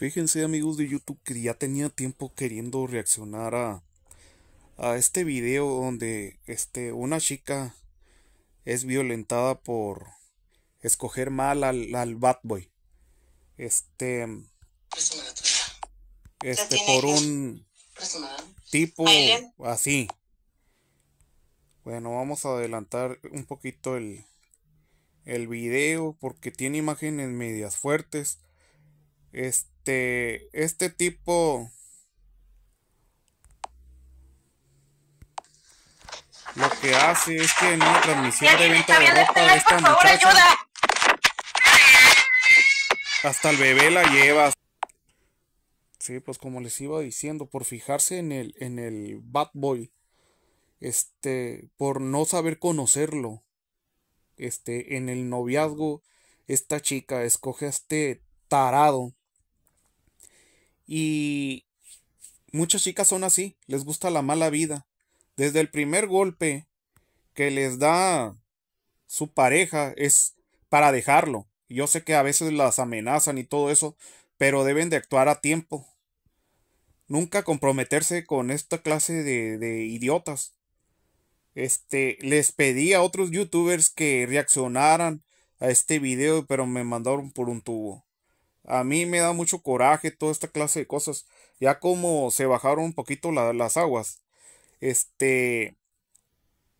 Fíjense amigos de YouTube que ya tenía tiempo queriendo reaccionar a, este video donde este, una chica es violentada por escoger mal al, al Bad Boy. Este. Este, por un tipo así. Bueno, vamos a adelantar un poquito el, el video porque tiene imágenes medias fuertes. Este, este tipo... Lo que hace es que en una transmisión de venta de ropa de esta Hasta el bebé la lleva. Sí, pues como les iba diciendo, por fijarse en el, en el bad boy. Este, por no saber conocerlo. Este, en el noviazgo, esta chica escoge a este tarado y muchas chicas son así, les gusta la mala vida. Desde el primer golpe que les da su pareja es para dejarlo. Yo sé que a veces las amenazan y todo eso, pero deben de actuar a tiempo. Nunca comprometerse con esta clase de, idiotas. Este, les pedí a otros youtubers que reaccionaran a este video, pero me mandaron por un tubo. A mí me da mucho coraje toda esta clase de cosas. Ya como se bajaron un poquito las aguas. Este.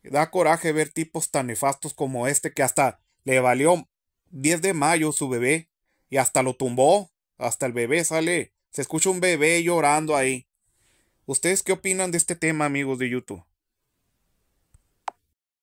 Da coraje ver tipos tan nefastos como este que hasta le valió 10 de mayo su bebé y hasta lo tumbó. Hasta el bebé sale. Se escucha un bebé llorando ahí. ¿Ustedes qué opinan de este tema, amigos de YouTube?